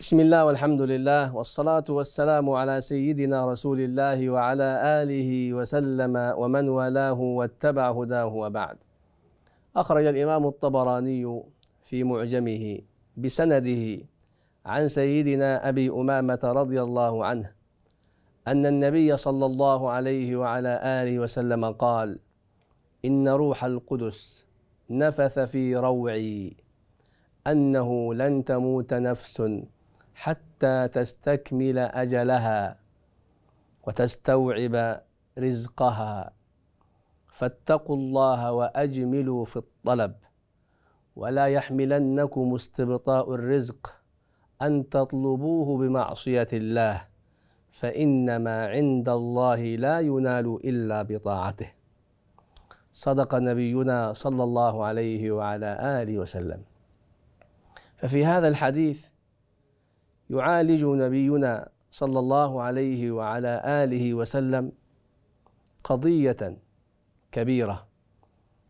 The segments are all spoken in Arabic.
بسم الله والحمد لله والصلاة والسلام على سيدنا رسول الله وعلى آله وسلم ومن والاه واتبع هداه وبعد أخرج الإمام الطبراني في معجمه بسنده عن سيدنا أبي أمامة رضي الله عنه أن النبي صلى الله عليه وعلى آله وسلم قال إن روح القدس نفث في روعي أنه لن تموت نفس حتى تستكمل اجلها وتستوعب رزقها فاتقوا الله واجملوا في الطلب ولا يحملنكم استبطاء الرزق ان تطلبوه بمعصيه الله فانما عند الله لا ينال الا بطاعته صدق نبينا صلى الله عليه وعلى اله وسلم ففي هذا الحديث يعالج نبينا صلى الله عليه وعلى اله وسلم قضيه كبيره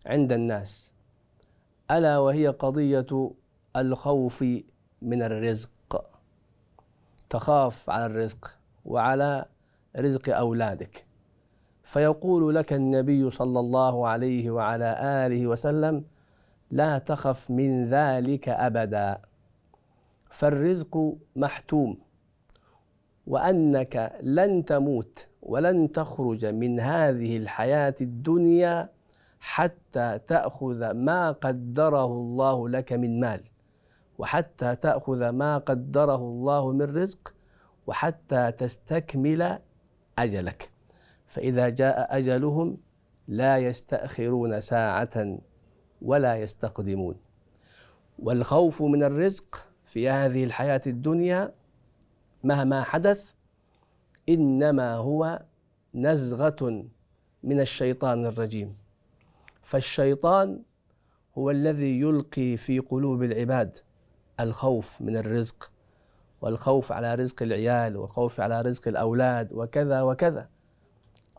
عند الناس الا وهي قضيه الخوف من الرزق تخاف على الرزق وعلى رزق اولادك فيقول لك النبي صلى الله عليه وعلى اله وسلم لا تخف من ذلك ابدا فالرزق محتوم وانك لن تموت ولن تخرج من هذه الحياه الدنيا حتى تاخذ ما قدره الله لك من مال وحتى تاخذ ما قدره الله من رزق وحتى تستكمل اجلك فاذا جاء اجلهم لا يستاخرون ساعه ولا يستقدمون والخوف من الرزق في هذه الحياة الدنيا مهما حدث إنما هو نزغة من الشيطان الرجيم فالشيطان هو الذي يلقي في قلوب العباد الخوف من الرزق والخوف على رزق العيال والخوف على رزق الأولاد وكذا وكذا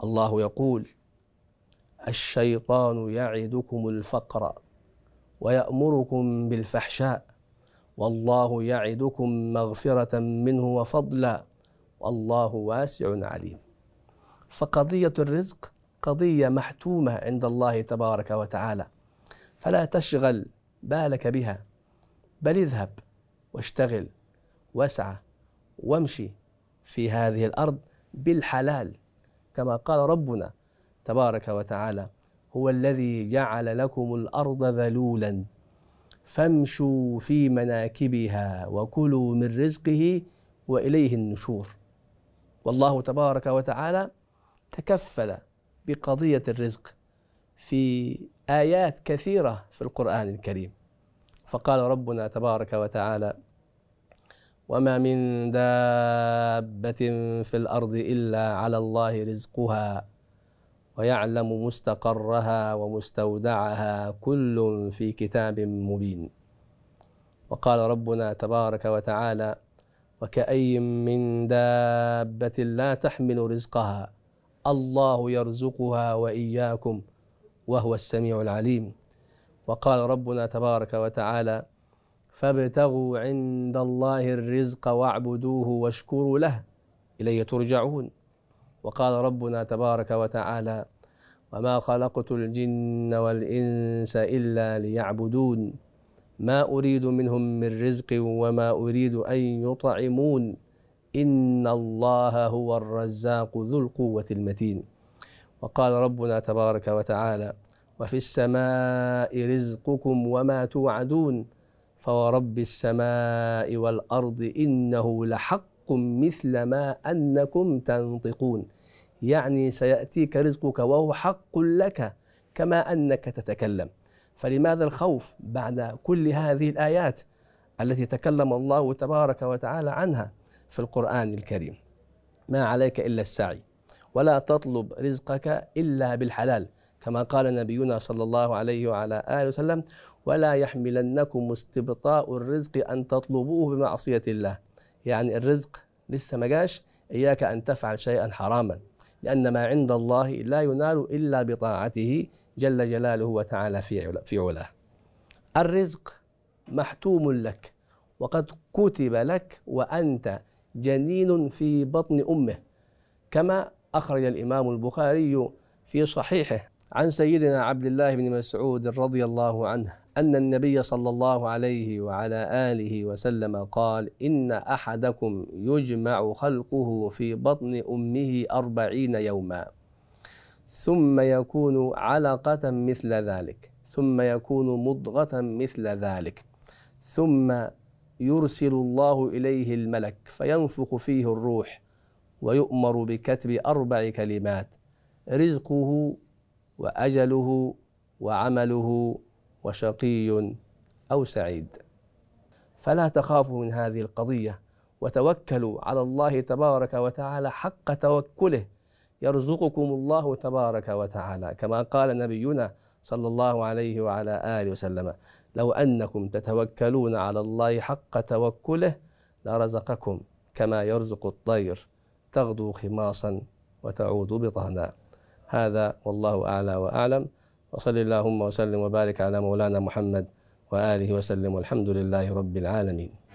الله يقول الشيطان يعدكم الفقر ويأمركم بالفحشاء والله يعدكم مغفرة منه وفضلا والله واسع عليم فقضية الرزق قضية محتومة عند الله تبارك وتعالى فلا تشغل بالك بها بل اذهب واشتغل واسعى وامشي في هذه الأرض بالحلال كما قال ربنا تبارك وتعالى هو الذي جعل لكم الأرض ذلولا فامشوا في مناكبها وكلوا من رزقه واليه النشور والله تبارك وتعالى تكفل بقضيه الرزق في ايات كثيره في القران الكريم فقال ربنا تبارك وتعالى وما من دابه في الارض الا على الله رزقها ويعلم مستقرها ومستودعها كل في كتاب مبين وقال ربنا تبارك وتعالى وكأي من دابة لا تحمل رزقها الله يرزقها وإياكم وهو السميع العليم وقال ربنا تبارك وتعالى فابتغوا عند الله الرزق واعبدوه واشكروا له إليه ترجعون وقال ربنا تبارك وتعالى وما خلقت الجن والإنس إلا ليعبدون ما أريد منهم من رزق وما أريد أن يطعمون إن الله هو الرزاق ذو القوة المتين وقال ربنا تبارك وتعالى وفي السماء رزقكم وما توعدون فورب السماء والأرض إنه لحق رزقكم مثل ما أنكم تنطقون يعني سيأتيك رزقك وهو حق لك كما أنك تتكلم فلماذا الخوف بعد كل هذه الآيات التي تكلم الله تبارك وتعالى عنها في القرآن الكريم ما عليك إلا السعي ولا تطلب رزقك إلا بالحلال كما قال نبينا صلى الله عليه وعلى آله وسلم ولا يحملنكم استبطاء الرزق أن تطلبوه بمعصية الله يعني الرزق لسه ما جاش إياك أن تفعل شيئا حراما لأن ما عند الله لا ينال إلا بطاعته جل جلاله وتعالى في في علاه الرزق محتوم لك وقد كتب لك وأنت جنين في بطن أمه كما أخرج الإمام البخاري في صحيحه عن سيدنا عبد الله بن مسعود رضي الله عنه أن النبي صلى الله عليه وعلى آله وسلم قال إن أحدكم يجمع خلقه في بطن أمه أربعين يوما ثم يكون علقة مثل ذلك ثم يكون مضغة مثل ذلك ثم يرسل الله إليه الملك فينفخ فيه الروح ويؤمر بكتب أربع كلمات رزقه وأجله وعمله وشقي أو سعيد فلا تخافوا من هذه القضية وتوكلوا على الله تبارك وتعالى حق توكله يرزقكم الله تبارك وتعالى كما قال نبينا صلى الله عليه وعلى آله وسلم لو أنكم تتوكلون على الله حق توكله لرزقكم كما يرزق الطير تغدو خماصا وتعود بطانا هذا والله أعلى وأعلم وصل اللهم وسلم وبارك على مولانا محمد وآله وسلم والحمد لله رب العالمين